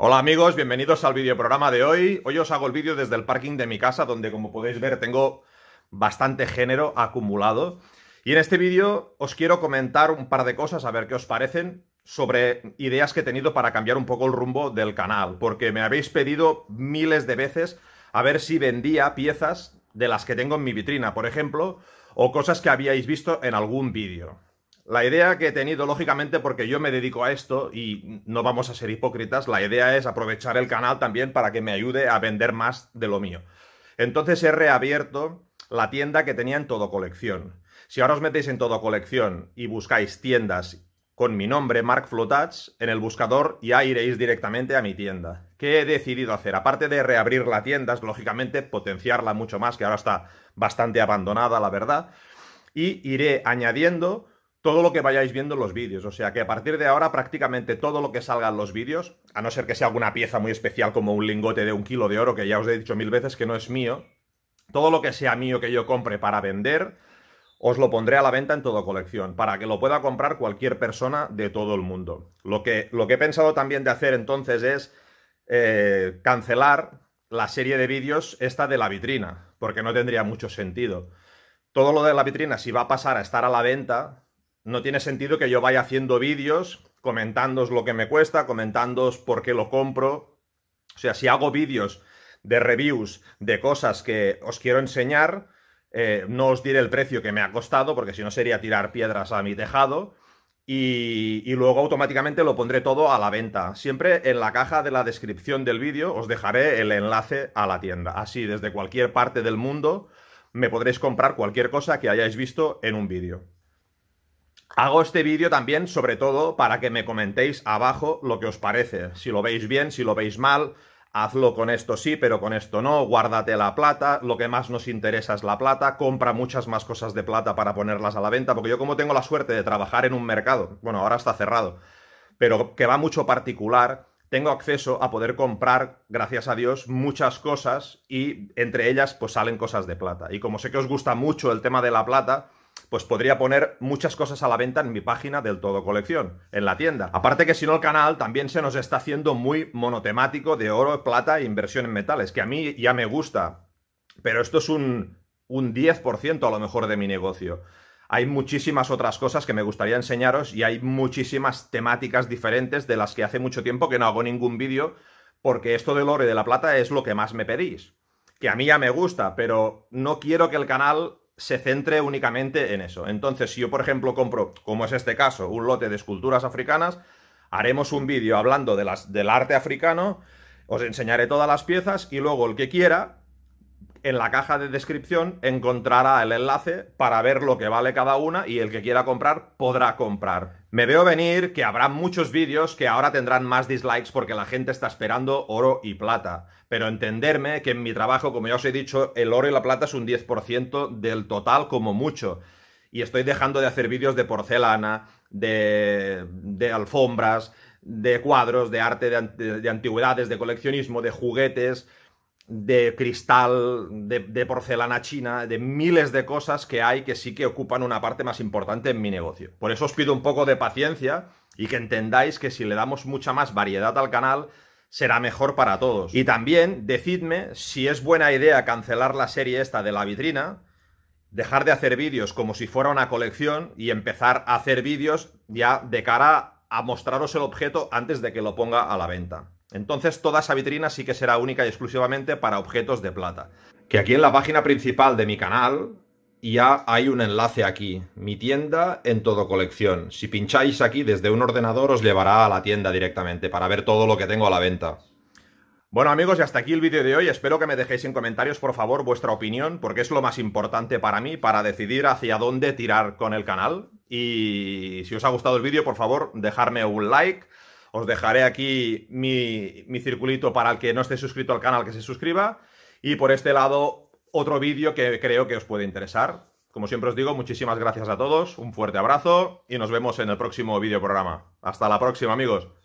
Hola amigos, bienvenidos al videoprograma de hoy. Hoy os hago el vídeo desde el parking de mi casa, donde como podéis ver tengo bastante género acumulado. Y en este vídeo os quiero comentar un par de cosas, a ver qué os parecen, sobre ideas que he tenido para cambiar un poco el rumbo del canal, porque me habéis pedido miles de veces a ver si vendía piezas de las que tengo en mi vitrina, por ejemplo, o cosas que habíais visto en algún vídeo. La idea que he tenido, lógicamente, porque yo me dedico a esto y no vamos a ser hipócritas, la idea es aprovechar el canal también para que me ayude a vender más de lo mío. Entonces he reabierto la tienda que tenía en todo colección. Si ahora os metéis en todo colección y buscáis tiendas con mi nombre, Mark Flotats, en el buscador ya iréis directamente a mi tienda. ¿Qué he decidido hacer? Aparte de reabrir la tienda, es, lógicamente potenciarla mucho más, que ahora está bastante abandonada, la verdad, y iré añadiendo todo lo que vayáis viendo en los vídeos. O sea que a partir de ahora prácticamente todo lo que salga en los vídeos, a no ser que sea alguna pieza muy especial como un lingote de un kilo de oro, que ya os he dicho mil veces que no es mío, todo lo que sea mío que yo compre para vender, os lo pondré a la venta en todo colección, para que lo pueda comprar cualquier persona de todo el mundo. Lo que, lo que he pensado también de hacer entonces es eh, cancelar la serie de vídeos esta de la vitrina, porque no tendría mucho sentido. Todo lo de la vitrina, si va a pasar a estar a la venta, no tiene sentido que yo vaya haciendo vídeos comentándoos lo que me cuesta, comentándoos por qué lo compro. O sea, si hago vídeos de reviews de cosas que os quiero enseñar, eh, no os diré el precio que me ha costado, porque si no sería tirar piedras a mi tejado. y, luego automáticamente lo pondré todo a la venta. Siempre en la caja de la descripción del vídeo os dejaré el enlace a la tienda. Así, desde cualquier parte del mundo me podréis comprar cualquier cosa que hayáis visto en un vídeo. Hago este vídeo también, sobre todo, para que me comentéis abajo lo que os parece. Si lo veis bien, si lo veis mal, hazlo con esto sí, pero con esto no, guárdate la plata, lo que más nos interesa es la plata, compra muchas más cosas de plata para ponerlas a la venta, porque yo como tengo la suerte de trabajar en un mercado, bueno, ahora está cerrado, pero que va mucho particular, tengo acceso a poder comprar, gracias a Dios, muchas cosas y entre ellas pues salen cosas de plata. Y como sé que os gusta mucho el tema de la plata, pues podría poner muchas cosas a la venta en mi página del todo colección, en la tienda. Aparte que si no el canal también se nos está haciendo muy monotemático de oro, plata e inversión en metales, que a mí ya me gusta, pero esto es un, 10% a lo mejor de mi negocio. Hay muchísimas otras cosas que me gustaría enseñaros y hay muchísimas temáticas diferentes de las que hace mucho tiempo que no hago ningún vídeo porque esto del oro y de la plata es lo que más me pedís. Que a mí ya me gusta, pero no quiero que el canal se centre únicamente en eso. Entonces, si yo, por ejemplo, compro, como es este caso, un lote de esculturas africanas, haremos un vídeo hablando de las, del arte africano, os enseñaré todas las piezas y luego el que quiera en la caja de descripción encontrará el enlace para ver lo que vale cada una y el que quiera comprar podrá comprar. Me veo venir que habrá muchos vídeos que ahora tendrán más dislikes porque la gente está esperando oro y plata. Pero entenderme que en mi trabajo, como ya os he dicho, el oro y la plata es un 10% del total como mucho. Y estoy dejando de hacer vídeos de porcelana, de, alfombras, de cuadros, de arte de antigüedades, de coleccionismo, de juguetes de cristal, de, porcelana china, de miles de cosas que hay que sí que ocupan una parte más importante en mi negocio. Por eso os pido un poco de paciencia y que entendáis que si le damos mucha más variedad al canal, será mejor para todos. Y también decidme si es buena idea cancelar la serie esta de la vitrina, dejar de hacer vídeos como si fuera una colección y empezar a hacer vídeos ya de cara a mostraros el objeto antes de que lo ponga a la venta. Entonces toda esa vitrina sí que será única y exclusivamente para objetos de plata. Que aquí en la página principal de mi canal ya hay un enlace aquí, mi tienda en todo colección. Si pincháis aquí desde un ordenador os llevará a la tienda directamente para ver todo lo que tengo a la venta. Bueno amigos, y hasta aquí el vídeo de hoy. Espero que me dejéis en comentarios por favor vuestra opinión, porque es lo más importante para mí, para decidir hacia dónde tirar con el canal. Y si os ha gustado el vídeo, por favor, dejarme un like. Os dejaré aquí mi, circulito para el que no esté suscrito al canal que se suscriba. Y por este lado, otro vídeo que creo que os puede interesar. Como siempre os digo, muchísimas gracias a todos, un fuerte abrazo y nos vemos en el próximo vídeo programa. Hasta la próxima, amigos.